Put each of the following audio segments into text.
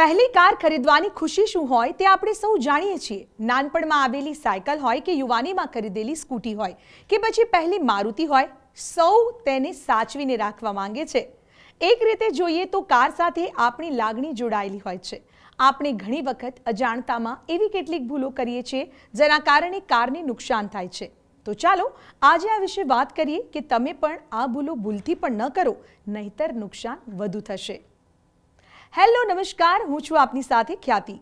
પહેલી કાર ખરીદવાની ખુશી શું હોય તે આપણે સૌ જાણીએ છીએ નાનપણમાં આવેલી સાયકલ હોય કે યુવાનીમાં ખરીદેલી સ્કૂટી હોય કે પછી પહેલી મારુતિ હોય સૌ તેને સાચવીને રાખવા માંગે છે એક રીતે જોઈએ તો કાર સાથે આપણી લાગણી જોડાયેલી હોય છે આપણે ઘણી વખત અજાણતામાં એવી કેટલીક ભૂલો કરીએ છીએ જેના કારણે કારને નુકસાન થાય છે તો ચાલો આજે આ વિશે વાત કરીએ કે તમે પણ આ ભૂલો ભૂલથી પણ ન કરો નહીતર નુકસાન વધુ થશે હેલો નમસ્કાર હું છું આપની સાથે ખ્યાતિ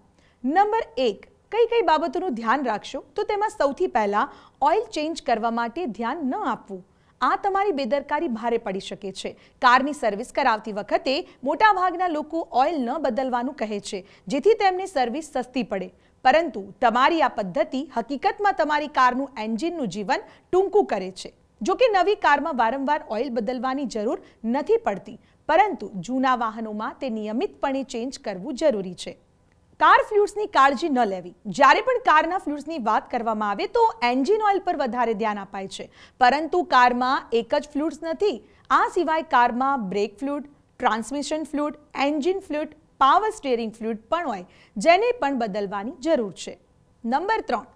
નંબર એક કઈ કઈ બાબતોનું ધ્યાન રાખશો તો તેમાં સૌથી પહેલાં ઓઇલ ચેન્જ કરવા માટે ધ્યાન ન આપવું આ તમારી બેદરકારી ભારે પડી શકે છે કારની સર્વિસ કરાવતી વખતે મોટાભાગના લોકો ઓઇલ ન બદલવાનું કહે છે જેથી તેમને સર્વિસ સસ્તી પડે પરંતુ તમારી આ પદ્ધતિ હકીકતમાં તમારી કારનું એન્જિનનું જીવન ટૂંકું કરે છે જો કે નવી કારમાં વારંવાર ઓઇલ બદલવાની જરૂર નથી પડતી પરંતુ જૂના વાહનોમાં તે નિયમિતપણે ચેન્જ કરવું જરૂરી છે કાર ફ્લ્યુડ્સની કાળજી ન લેવી જ્યારે પણ કારના ફ્લ્યુડ્સની વાત કરવામાં આવે તો એન્જિન ઓઇલ પર વધારે ધ્યાન અપાય છે પરંતુ કારમાં એક જ ફ્લ્યુડ્સ નથી આ સિવાય કારમાં brake fluid transmission fluid engine fluid power steering fluid પણ હોય જેને પણ બદલવાની જરૂર છે નંબર ત્રણ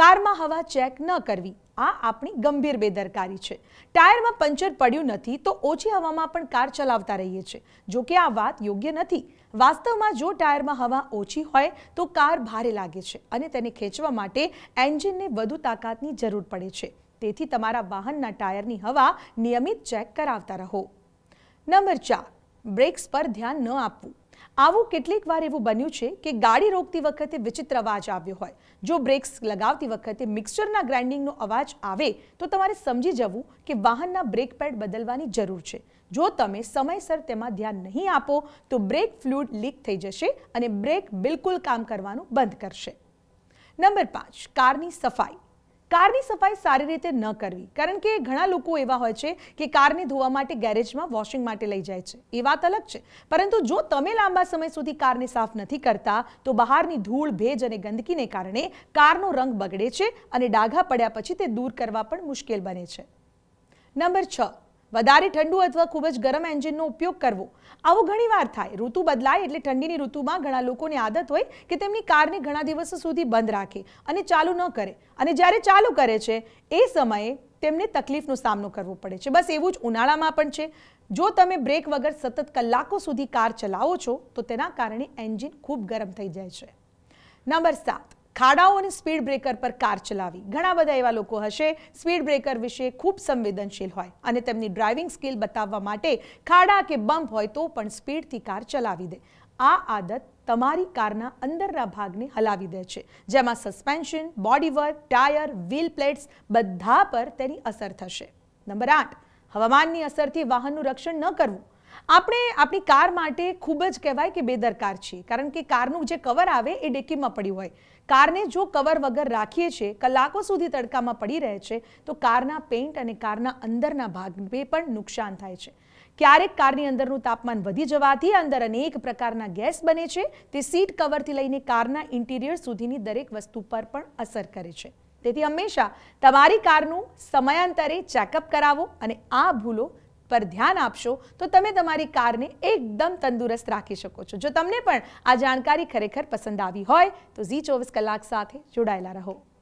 કારમાં હવા ચેક ન કરવી આ આપણી ગંભીર બેદરકારી છે ટાયરમાં પંચર પડ્યું નથી તો ઓછી હવામાં પણ કાર ચલાવતા રહીએ છીએ જો કે આ વાત યોગ્ય નથી વાસ્તવમાં જો ટાયરમાં હવા ઓછી હોય તો કાર ભારે લાગે છે અને તેને ખેંચવા માટે એન્જિનને વધુ તાકાતની જરૂર પડે છે તેથી તમારા વાહનના ટાયરની હવા નિયમિત ચેક કરાવતા રહો નંબર ચાર બ્રેક્સ પર ધ્યાન ન આપવું આવું કેટલીક વાર એવું બન્યું છે કે ગાડી રોકતી વખતે વિચિત્ર અવાજ આવ્યો હોય જો બ્રેક્સ લગાવતી વખતે મિક્સરના ગ્રાઇન્ડિંગનો અવાજ આવે તો તમારે સમજી જવું કે વાહનના બ્રેક પેડ બદલવાની જરૂર છે જો તમે સમયસર તેમાં ધ્યાન નહીં આપો તો બ્રેક ફ્લુઇડ લીક થઈ જશે અને બ્રેક બિલકુલ કામ કરવાનું બંધ કરશે નંબર પાંચ કારની સફાઈ કારની સફાઈ સારી રીતે ન કરવી કારણ કે ઘણા લોકો એવા હોય છે કે કારને ધોવા માટે ગેરેજમાં વોશિંગ માટે લઈ જાય છે એ વાત અલગ છે પરંતુ જો તમે લાંબા સમય સુધી કારને સાફ નથી કરતા તો બહારની ધૂળ ભેજ અને ગંદકીને કારણે કારનો રંગ બગડે છે અને ડાઘા પડ્યા પછી તે દૂર કરવા પણ મુશ્કેલ બને છે નંબર છ વધારે ઠંડુ અથવા ખૂબ જ ગરમ એન્જિનનો ઉપયોગ કરવો આવું વાર થાય ઋતુ બદલાય એટલે ઠંડીની ઋતુમાં ઘણા લોકોને આદત હોય કે તેમની કારને ઘણા દિવસો સુધી બંધ રાખે અને ચાલુ ન કરે અને જ્યારે ચાલુ કરે છે એ સમયે તેમને તકલીફનો સામનો કરવો પડે છે બસ એવું જ ઉનાળામાં પણ છે જો તમે બ્રેક વગર સતત કલાકો સુધી કાર ચલાવો છો તો તેના કારણે એન્જિન ખૂબ ગરમ થઈ જાય છે નંબર સાત ખાડાઓ સ્પીડ બ્રેકર પર કાર ચલાવી ઘણા બધા એવા લોકો હશે સ્પીડ બ્રેકર વિશે ખૂબ સંવેદનશીલ હોય અને તેમની ડ્રાઇવિંગ સ્કિલ બતાવવા માટે ખાડા કે બમ્પ હોય તો પણ સ્પીડથી કાર ચલાવી દે આ આદત તમારી કારના અંદરના ભાગને હલાવી દે છે જેમાં suspension bodywork tyre wheel plates બધા પર તેની અસર થશે નંબર આઠ હવામાનની અસરથી વાહનનું રક્ષણ ન કરવું આપણે આપણી કાર માટે ખૂબ જ કહેવાય કે બેદરકાર છીએ કારણ કે કારનું જે કવર આવે એ ડેકીમાં પડ્યું હોય કારને જો કવર વગર રાખીએ છીએ કલાકો સુધી તડકામાં પડી રહે છે તો કારના પેઇન્ટ અને કારના અંદરના ભાગને પણ નુકસાન થાય છે ક્યારેક કારની અંદરનું તાપમાન વધી જવાથી અંદર અનેક પ્રકારના ગેસ બને છે તે સીટ કવરથી લઈને કારના ઇન્ટિરિયર સુધીની દરેક વસ્તુ પર પણ અસર કરે છે તેથી હંમેશા તમારી કારનું સમયાંતરે ચેકઅપ કરાવો અને આ ભૂલો પર ધ્યાન આપશો તો તમે તમારી કારને એકદમ તંદુરસ્ત રાખી શકો છો જો તમને પણ આ જાણકારી ખરેખર પસંદ આવી હોય તો ઝી ચોવીસ કલાક સાથે જોડાયેલા રહો